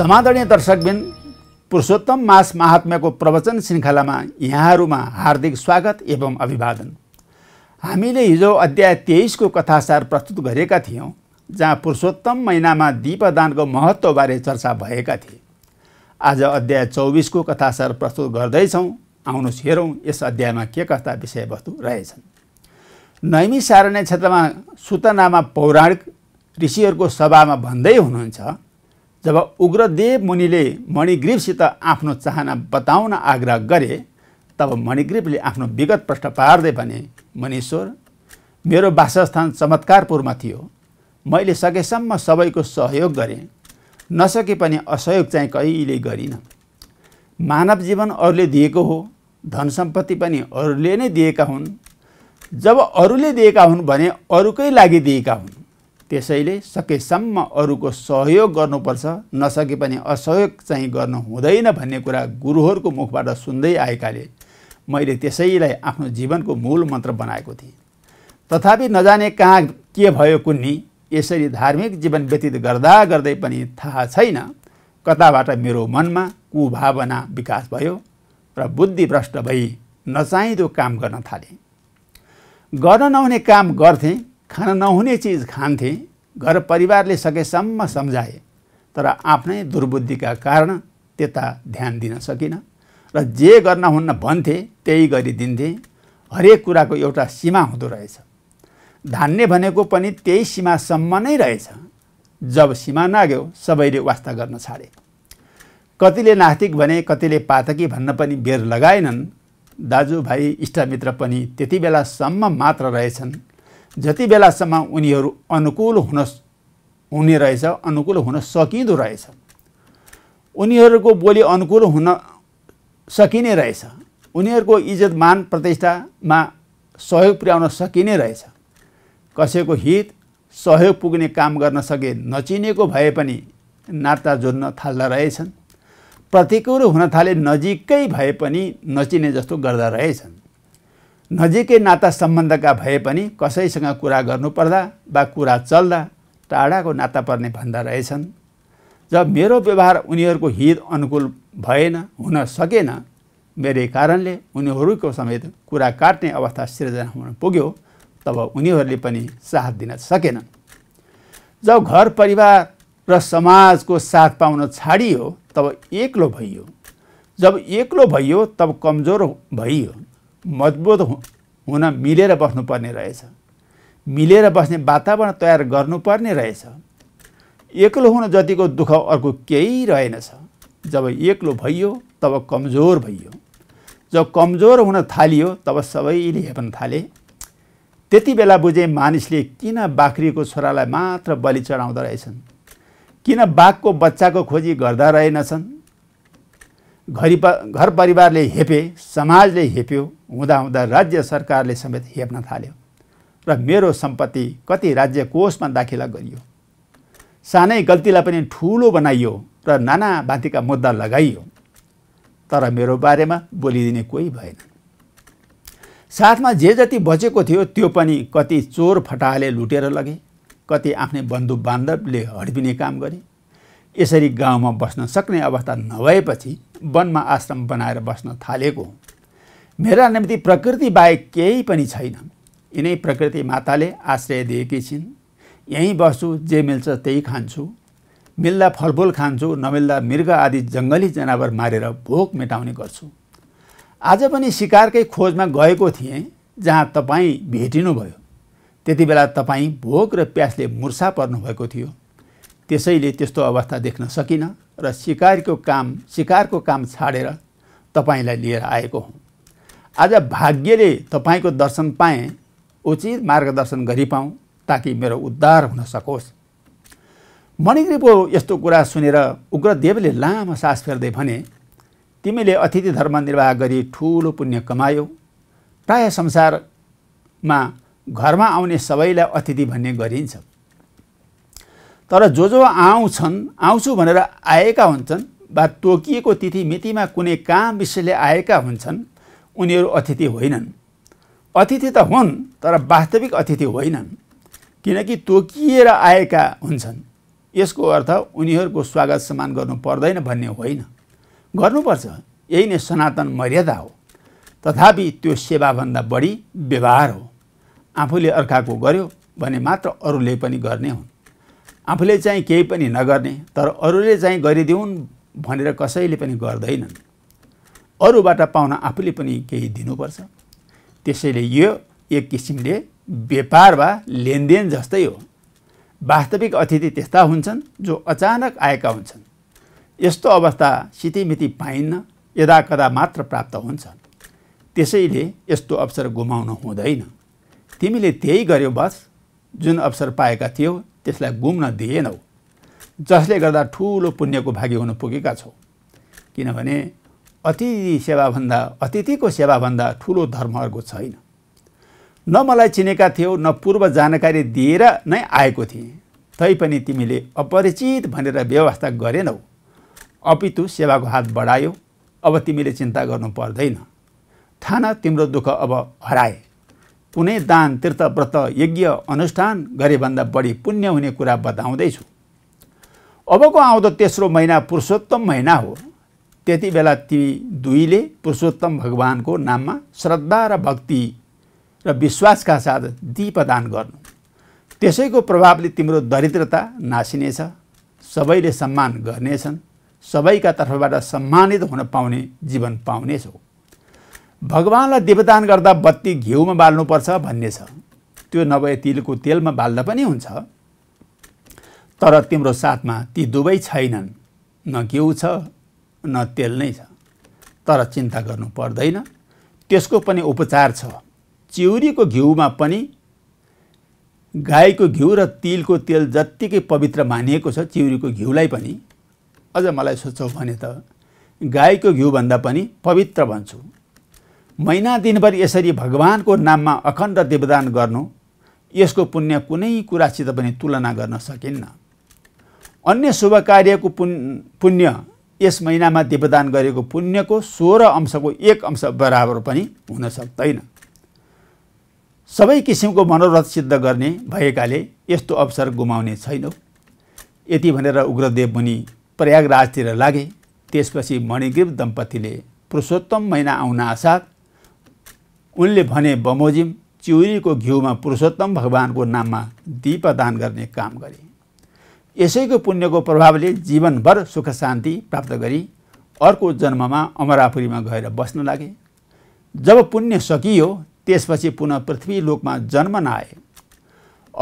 समादरणीय दर्शकबिन पुरुषोत्तम मास महात्म्यको प्रवचन श्रृङ्खलामा यहाँहरूमा हार्दिक स्वागत एवं अभिवादन हामीले हिजो अध्याय तेइसको कथासार प्रस्तुत गरेका थियौँ जहाँ पुरुषोत्तम महिनामा दीपदानको महत्त्वबारे चर्चा भएका थिए आज अध्याय चौबिसको कथासार प्रस्तुत गर्दैछौँ आउनुहोस् हेरौँ यस अध्यायमा के कस्ता विषयवस्तु रहेछन् नैमिसारण्य क्षेत्रमा सुतनामा पौराणिक ऋषिहरूको सभामा भन्दै हुनुहुन्छ जब उग्रदेव मुनिले मणिग्रीवसित आफ्नो चाहना बताउन आग्रह गरे तब मणिग्रीवले आफ्नो विगत प्रश्न पार्दै भने मणिश्वर मेरो वासस्थान चमत्कारपुरमा थियो मैले सकेसम्म सबैको सहयोग गरेँ नसके पनि असहयोग चाहिँ कहिल्यै गरिनँ मानव जीवन अरूले दिएको हो धन सम्पत्ति पनि अरूले नै दिएका हुन् जब अरूले दिएका हुन् भने अरूकै लागि दिएका हुन् त्यसैले सकेसम्म अरूको सहयोग गर्नुपर्छ नसके पनि असहयोग चाहिँ गर्नु हुँदैन भन्ने कुरा गुरुहरूको मुखबाट सुन्दै आएकाले मैले त्यसैलाई आफ्नो जीवनको मूल मन्त्र बनाएको थिएँ तथापि नजाने कहाँ के भयो कुन्नी यसरी धार्मिक जीवन व्यतीत गर्दा गर्दै पनि थाहा छैन कताबाट मेरो मनमा कुभावना विकास भयो र बुद्धि भ्रष्ट भई नचाहिँदो काम गर्न थालेँ गर्न नहुने काम गर्थेँ खान नहुने चिज खान्थे घर परिवारले सकेसम्म सम्झाए तर आफ्नै दुर्बुद्धिका कारण त्यता ध्यान दिन सकिनँ र जे गर्न हुन्न भन्थे त्यही गरिदिन्थे हरेक कुराको एउटा सीमा हुँदो रहेछ धान्ने भनेको पनि त्यही सीमासम्म नै रहेछ जब सीमा नाग्यो सबैले वास्ता गर्न छाडे कतिले नास्तिक भने कतिले पातकी भन्न पनि बेर लगाएनन् दाजुभाइ इष्टमित्र पनि त्यति बेलासम्म मात्र रहेछन् जति बेलासम्म उनीहरू अनुकूल हुन हुने रहेछ अनुकूल हुन सकिँदो रहेछ उनीहरूको बोली अनुकूल हुन सकिने रहेछ उनीहरूको इज्जत मान प्रतिष्ठामा सहयोग पुर्याउन सकिने रहेछ कसैको हित सहयोग पुग्ने काम गर्न सके नचिनेको भए पनि नाता जोड्न थाल्दा रहेछन् प्रतिकूल हुन थाले नजिकै भए पनि नचिने जस्तो गर्दा रहेछन् नजिकै नाता सम्बन्धका भए पनि कसैसँग कुरा गर्नुपर्दा वा कुरा चल्दा टाढाको नाता पर्ने भन्दा रहेछन् जब मेरो व्यवहार उनीहरूको हित अनुकूल भएन हुन सकेन मेरै कारणले उनीहरूको समेत कुरा काट्ने अवस्था सिर्जना हुन पुग्यो तब उनीहरूले पनि साथ दिन सकेनन् जब घर परिवार र समाजको साथ पाउन छाडियो तब एक्लो भइयो जब एक्लो भइयो तब कमजोर भइयो मजबुत हुन मिलेर बस्नुपर्ने रहेछ मिलेर बस्ने वातावरण तयार गर्नुपर्ने रहेछ एक्लो हुन जतिको दुःख अर्को केही रहेनछ जब एक्लो भइयो तब कमजोर भइयो जब कमजोर हुन थालियो तब सबैले हेप्न थाले त्यति बेला बुझे मानिसले किन बाख्रीको छोरालाई मात्र बलि चढाउँदो रहेछन् किन बाघको बच्चाको खोजी गर्दा रहेनछन् घरि घर परिवारले हेपे समाजले हेप्यो हुँदाहुँदा राज्य सरकारले समेत हेप्न थाल्यो र मेरो सम्पत्ति कति राज्य कोषमा दाखिला गरियो सानै गल्तीलाई पनि ठुलो बनाइयो र नाना भाँतिका मुद्दा लगाइयो तर मेरो बारेमा बोलिदिने कोही भएन साथमा जे जति बचेको थियो त्यो पनि कति चोर फटाले लुटेर लगे कति आफ्नै बन्दुक बान्धवले हड्पिने काम गरे यसरी गाउँमा बस्न सक्ने अवस्था नभएपछि वनमा आश्रम बनाएर बस्न थालेको हुँ मेरा निम्ति प्रकृति बाहेक केही पनि छैन यिनै प्रकृति माताले आश्रय दिएकी छिन् यहीँ बस्छु जे मिल्छ त्यही खान्छु मिल्दा फलफुल खान्छु नमिल्दा मृग आदि जङ्गली जनावर मारेर भोक मेटाउने गर्छु आज पनि सिकारकै खोजमा गएको थिएँ जहाँ तपाईँ भेटिनुभयो त्यति बेला तपाईँ भोक र प्यासले मुर्सा पर्नुभएको थियो त्यसैले त्यस्तो अवस्था देख्न सकिनँ र सिकारको काम सिकारको काम छाडेर तपाईँलाई लिएर आएको हुँ आज भाग्यले तपाईँको दर्शन पाएँ उचित मार्गदर्शन गरिपाउँ ताकि मेरो उद्धार हुन सकोस् मणिग्रीको यस्तो कुरा सुनेर उग्रदेवले लामो सास फेर्दै भने तिमीले अतिथि धर्म निर्वाह गरी ठुलो पुण्य कमायौ प्राय संसारमा घरमा आउने सबैलाई अतिथि भन्ने गरिन्छ तर जो जो आउँछन् आउँछु भनेर आएका हुन्छन् वा तोकिएको तिथि मितिमा कुनै काम विषयले आएका हुन्छन् उनीहरू अतिथि होइनन् अतिथि त हुन् तर वास्तविक अतिथि होइनन् किनकि तोकिएर आएका हुन्छन् यसको अर्थ उनीहरूको स्वागत सम्मान गर्नु पर्दैन भन्ने होइन गर्नुपर्छ यही नै सनातन मर्यादा हो तथापि त्यो सेवाभन्दा बढी व्यवहार हो आफूले अर्काको गर्यो भने मात्र अरूले पनि गर्ने हुन् आफूले चाहिँ केही पनि नगर्ने तर अरूले चाहिँ गरिदिउन् भनेर कसैले पनि गर्दैनन् अरूबाट पाउन आफूले पनि केही दिनुपर्छ त्यसैले यो एक किसिमले व्यापार वा लेनदेन जस्तै हो वास्तविक अतिथि त्यस्ता हुन्छन् जो अचानक आएका हुन्छन् यस्तो अवस्था सितिमिति पाइन्न यदाकदा मात्र प्राप्त हुन्छ त्यसैले यस्तो अवसर गुमाउनु हुँदैन तिमीले त्यही गर्यो बस जुन अवसर पाएका थियौ त्यसलाई गुम्न दिएनौ जसले गर्दा ठुलो पुण्यको भागी हुन पुगेका छौ किनभने अतिथि सेवाभन्दा अतिथिको सेवाभन्दा ठुलो धर्म अर्को छैन न मलाई चिनेका थियौ न पूर्व जानकारी दिएर नै आएको थिएँ तैपनि तिमीले अपरिचित भनेर व्यवस्था गरेनौ अपितु सेवाको हात बढायो अब तिमीले चिन्ता गर्नु पर्दैन ठाना तिम्रो दुःख अब हराए कुनै दान तीर्थ व्रत यज्ञ अनुष्ठान गरेभन्दा बढी पुण्य हुने कुरा बताउँदैछु अबको आउँदो तेस्रो महिना पुरुषोत्तम महिना हो त्यति बेला ती दुईले पुरुषोत्तम भगवानको नाममा श्रद्धा र भक्ति र विश्वासका साथ दीपदान गर्नु त्यसैको प्रभावले तिम्रो दरिद्रता नासिनेछ सबैले सम्मान गर्नेछन् सबैका तर्फबाट सम्मानित हुन पाउने जीवन पाउनेछौ भगवान्लाई देवदान गर्दा बत्ती घिउमा बाल्नुपर्छ भन्ने छ त्यो नभए तिलको तेलमा बाल्दा पनि हुन्छ तर तिम्रो साथमा ती दुवै छैनन् न घिउ छ न तेल नै छ तर चिन्ता गर्नु पर्दैन त्यसको पनि उपचार छ चिउरीको घिउमा पनि गाईको घिउ र तिलको तेल जत्तिकै पवित्र मानिएको छ चिउरीको घिउलाई पनि अझ मलाई सोच्छौ भने त गाईको घिउभन्दा पनि पवित्र भन्छु महिना दिनभरि यसरी भगवान्को नाममा अखण्ड देवदान गर्नु यसको पुण्य कुनै कुरासित पनि तुलना गर्न सकिन्न अन्य शुभ कार्यको पुन् पुण्य यस महिनामा देवदान गरेको पुण्यको सोह्र अंशको एक अंश बराबर पनि हुन सक्दैन सबै किसिमको मनोरथ सिद्ध गर्ने भएकाले यस्तो अवसर गुमाउने छैनौ यति भनेर उग्रदेव मुनि प्रयागराजतिर लागे त्यसपछि मणिग्रीव दम्पतिले पुरुषोत्तम महिना आउन आसाथ उनले भने बमोजिम चिउरीको घिउमा पुरुषोत्तम भगवानको नाममा दीपदान गर्ने काम गरे यसैको पुण्यको प्रभावले जीवनभर सुख शान्ति प्राप्त गरी अर्को जन्ममा अमरापुरीमा गएर बस्न लागे जब पुण्य सकियो त्यसपछि पुनः पृथ्वी लोकमा जन्म नआए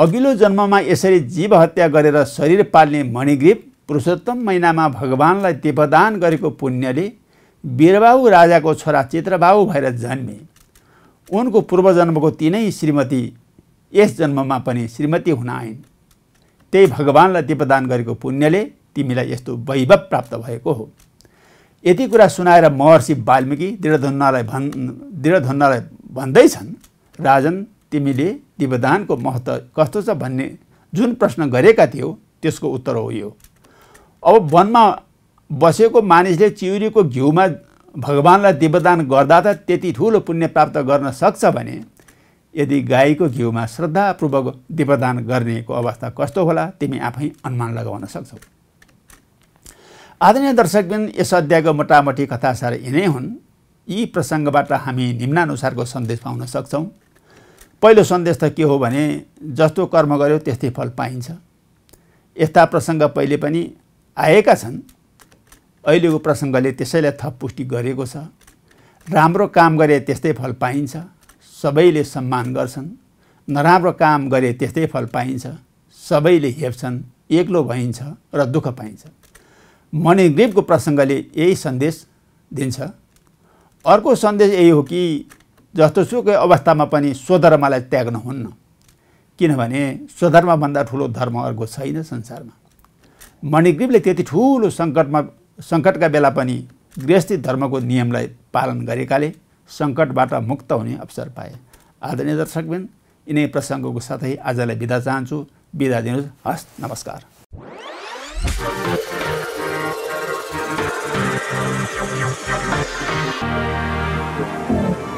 अघिल्लो जन्ममा यसरी जीव हत्या गरेर शरीर पाल्ने मणिग्रीप पुरुषोत्तम महिनामा भगवान्लाई दीपदान गरेको पुण्यले बिरबाबु राजाको छोरा चित्रबाबु भएर जन्मे उनको पूर्व जन्मको तिनै श्रीमती यस जन्ममा पनि श्रीमती हुन आइन् त्यही भगवान्लाई दीपदान गरेको पुण्यले तिमीलाई यस्तो वैभव प्राप्त भएको हो यति कुरा सुनाएर महर्षि वाल्मिकी दृढधन्नालाई भन् दृढधन्नालाई भन्दैछन् राजन तिमीले दीपदानको महत्त्व कस्तो छ भन्ने जुन प्रश्न गरेका थियौ त्यसको उत्तर हो यो अब वनमा बसेको मानिसले चिउरीको घिउमा भगवान्लाई दिवदान गर्दा त त्यति ठुलो पुण्य प्राप्त गर्न सक्छ भने यदि गाईको घिउमा श्रद्धापूर्वक दिपदान गर्नेको अवस्था कस्तो होला तिमी आफै अनुमान लगाउन सक्छौ आदरणीय दर्शकबिन यस अध्यायको मोटामोटी कथासार यिनै हुन् यी प्रसङ्गबाट हामी निम्नानुसारको सन्देश पाउन सक्छौँ पहिलो सन्देश त के हो भने जस्तो कर्म गर्यो त्यस्तै फल पाइन्छ यस्ता प्रसङ्ग पहिले पनि आएका छन् अहिलेको प्रसङ्गले त्यसैलाई थप पुष्टि गरेको छ राम्रो काम गरे त्यस्तै फल पाइन्छ सबैले सम्मान गर्छन् नराम्रो काम गरे त्यस्तै फल पाइन्छ सबैले हेप्छन् एक्लो भइन्छ र दुःख पाइन्छ ग्रिपको प्रसङ्गले यही सन्देश दिन्छ अर्को सन्देश यही हो कि जस्तो जस्तोसुकै अवस्थामा पनि स्वधर्मलाई त्याग्न हुन्न किनभने स्वधर्मभन्दा ठुलो धर्म अर्को छैन संसारमा मणिग्रीपले त्यति ठुलो सङ्कटमा सङ्कटका बेला पनि गृहस्थी धर्मको नियमलाई पालन गरेकाले सङ्कटबाट मुक्त हुने अवसर पाए आदरणीय दर्शकबिन यिनै प्रसङ्गको साथै आजलाई बिदा चाहन्छु बिदा दिनुहोस् हस् नमस्कार